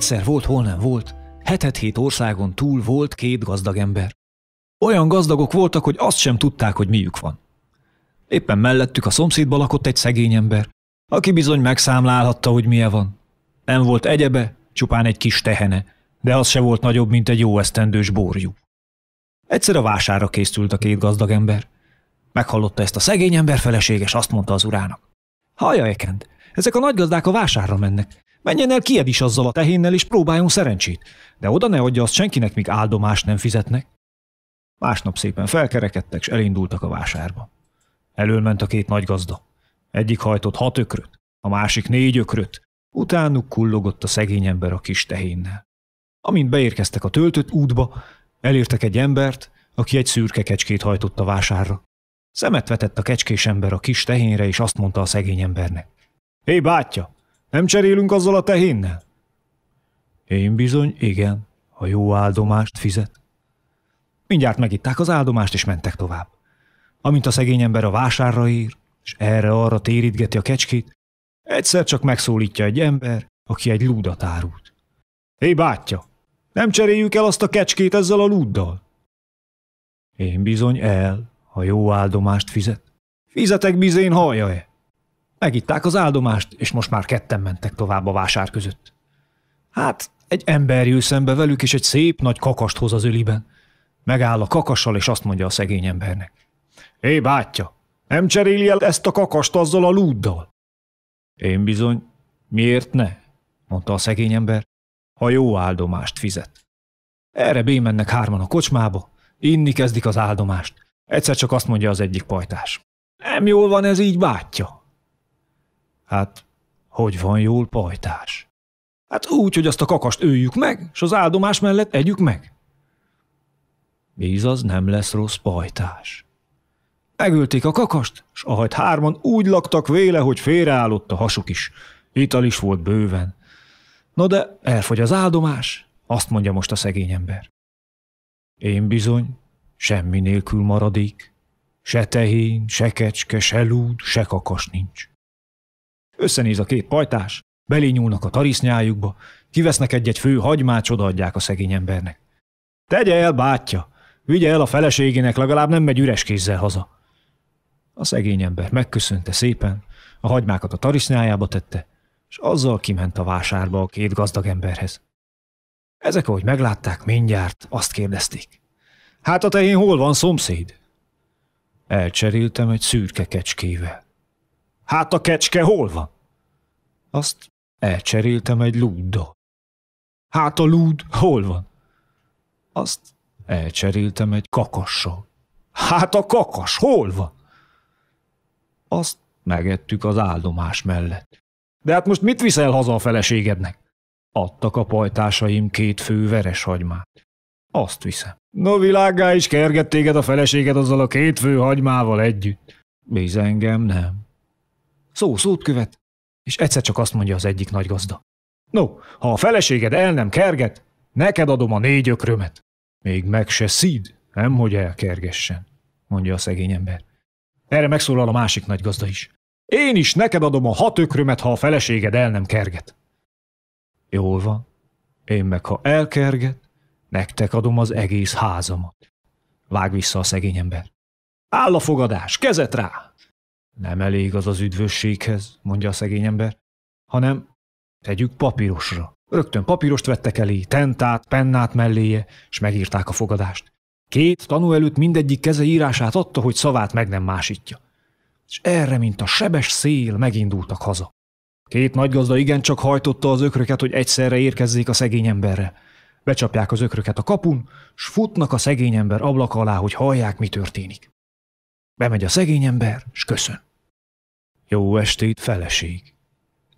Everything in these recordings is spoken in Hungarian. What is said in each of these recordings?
Egyszer volt, hol nem volt, hetet hét országon túl volt két gazdag ember. Olyan gazdagok voltak, hogy azt sem tudták, hogy miük van. Éppen mellettük a szomszédba lakott egy szegény ember, aki bizony megszámlálhatta, hogy milyen van. Nem volt egyebe, csupán egy kis tehene, de az se volt nagyobb, mint egy jó esztendős borjú. Egyszer a vására készült a két gazdag ember. Meghallotta ezt a szegény ember feleséges, azt mondta az urának. Hallja, ekend, ezek a nagy gazdák a vásárra mennek. Menjen el kied is azzal a tehénnel, és próbáljon szerencsét, de oda ne adja azt senkinek, míg áldomást nem fizetnek. Másnap szépen felkerekedtek, és elindultak a vásárba. ment a két nagy gazda. Egyik hajtott hat ökröt, a másik négy ökröt, utánuk kullogott a szegény ember a kis tehénnel. Amint beérkeztek a töltött útba, elértek egy embert, aki egy szürke kecskét hajtott a vásárra. Szemet vetett a kecskés ember a kis tehénre, és azt mondta a szegény embernek. Hé, bátya, nem cserélünk azzal a tehénnel? Én bizony igen, ha jó áldomást fizet. Mindjárt megitták az áldomást, és mentek tovább. Amint a szegény ember a vásárra ír, és erre-arra térítgeti a kecskét, egyszer csak megszólítja egy ember, aki egy lúdat árult. Hé, bátya, nem cseréljük el azt a kecskét ezzel a lúddal? Én bizony el, ha jó áldomást fizet. Fizetek bizén hallja e Megitták az áldomást, és most már ketten mentek tovább a vásár között. Hát, egy ember jő szembe velük, és egy szép nagy kakast hoz az öliben. Megáll a kakassal, és azt mondja a szegény embernek. Hé, bátya, nem cseréli el ezt a kakast azzal a lúddal? Én bizony, miért ne? mondta a szegény ember, ha jó áldomást fizet. Erre bémennek hárman a kocsmába, inni kezdik az áldomást. Egyszer csak azt mondja az egyik pajtás. Nem jól van ez így, bátya. Hát, hogy van jól pajtás? Hát úgy, hogy azt a kakast öljük meg, és az áldomás mellett együk meg. Bíz az nem lesz rossz pajtás. Megölték a kakast, s ahogy hárman úgy laktak véle, hogy félreállott a hasuk is. Ital is volt bőven. No de elfogy az áldomás, azt mondja most a szegény ember. Én bizony, semmi nélkül maradik. Se tehén, se kecske, se lúd, se kakas nincs. Összenéz a két pajtás, belényúlnak a tarisznyájukba, kivesznek egy-egy fő hagymát, odaadják a szegény embernek. Tegye el, bátyja! Vigye el a feleségének, legalább nem megy üres kézzel haza. A szegény ember megköszönte szépen, a hagymákat a tarisznyájába tette, és azzal kiment a vásárba a két gazdag emberhez. Ezek, ahogy meglátták, mindjárt azt kérdezték. Hát a tehén hol van, szomszéd? Elcseréltem egy szürke kecskével. Hát a kecske hol van? Azt elcseréltem egy lúddal. Hát a lúd hol van? Azt elcseréltem egy kakassal. Hát a kakas hol van? Azt megettük az áldomás mellett. De hát most mit viszel haza a feleségednek? Adtak a pajtásaim két fő veres hagymát. Azt viszem. No világá is kergett téged a feleséged azzal a két fő hagymával együtt. Bizengem engem nem szó szót követ, és egyszer csak azt mondja az egyik nagy gazda. No, ha a feleséged el nem kerget, neked adom a négy ökrömet. Még meg se szíd, nem hogy elkergessen, mondja a szegény ember. Erre megszólal a másik nagy gazda is. Én is neked adom a hat ökrömet, ha a feleséged el nem kerget. Jól van, én meg ha elkerget, nektek adom az egész házamat. Vág vissza a szegény ember. Áll a fogadás, kezet rá! Nem elég az az üdvösséghez, mondja a szegény ember, hanem tegyük papírosra. Rögtön papírost vettek elé, tentát, pennát melléje, és megírták a fogadást. Két tanú előtt mindegyik keze írását adta, hogy szavát meg nem másítja. És erre, mint a sebes szél, megindultak haza. Két nagygazda igencsak hajtotta az ökröket, hogy egyszerre érkezzék a szegény emberre. Becsapják az ökröket a kapun, s futnak a szegény ember ablaka alá, hogy hallják, mi történik. Bemegy a szegény ember, s köszön. Jó estét, feleség.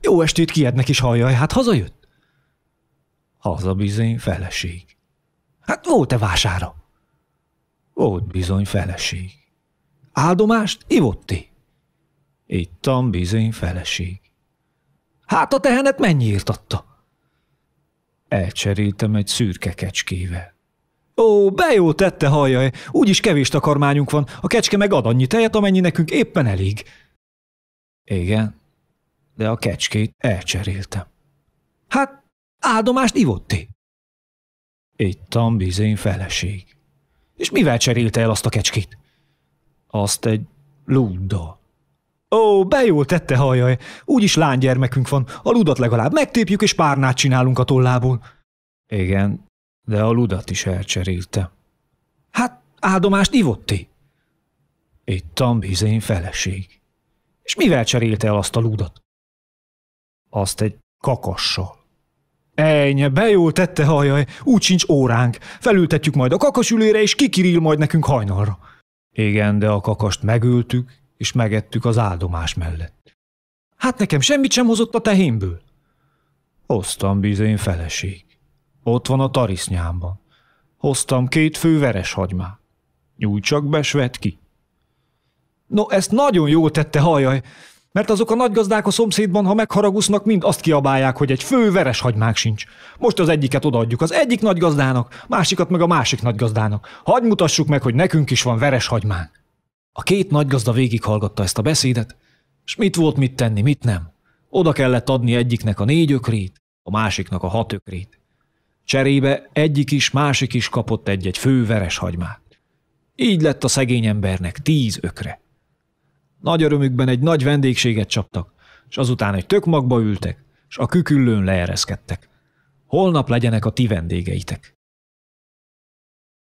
Jó estét, kiednek is halljaj, hát hazajött? Haza bizony, feleség. Hát volt-e vására? Volt bizony, feleség. Áldomást ivotti? Ittam bizony, feleség. Hát a tehenet mennyi írtatta? Elcseréltem egy szürke kecskével. Ó, jó tette, hallja úgyis kevés takarmányunk van, a kecske meg ad annyi tejet, amennyi nekünk éppen elég. Igen, de a kecskét elcseréltem. Hát, áldomást ivotti. Egy bizén feleség. És mivel cserélte el azt a kecskét? Azt egy lúdda. Ó, jól tette hajjaj, Úgyis lánygyermekünk van. A ludat legalább megtépjük, és párnát csinálunk a tollából. Igen, de a ludat is elcserélte. Hát áldomást ivotti. Ittam bizén feleség. És mivel cserélte el azt a ludat? Azt egy kakassal. Ejnye, bejól tette hajaj, úgy sincs óránk. Felültetjük majd a kakasülére, és kikiril majd nekünk hajnalra. Igen, de a kakast megültük és megettük az áldomás mellett. Hát nekem semmit sem hozott a tehénből. Hoztam bizony feleség. Ott van a tarisznyámban. Hoztam két fő veres hagymát. Nyújt csak be, ki. No, ezt nagyon jól tette hajaj, mert azok a nagygazdák a szomszédban, ha megharagusznak, mind azt kiabálják, hogy egy fő veres hagymák sincs. Most az egyiket odaadjuk az egyik nagygazdának, másikat meg a másik nagygazdának. Hagy mutassuk meg, hogy nekünk is van veres hagymánk. A két nagygazda végighallgatta ezt a beszédet, és mit volt mit tenni, mit nem. Oda kellett adni egyiknek a négy ökrét, a másiknak a hat ökrét. Cserébe egyik is, másik is kapott egy-egy főveres hagymát. Így lett a szegény embernek tíz ökre. Nagy örömükben egy nagy vendégséget csaptak, és azután egy tökmagba ültek, és a küküllőn leereszkedtek. Holnap legyenek a ti vendégeitek.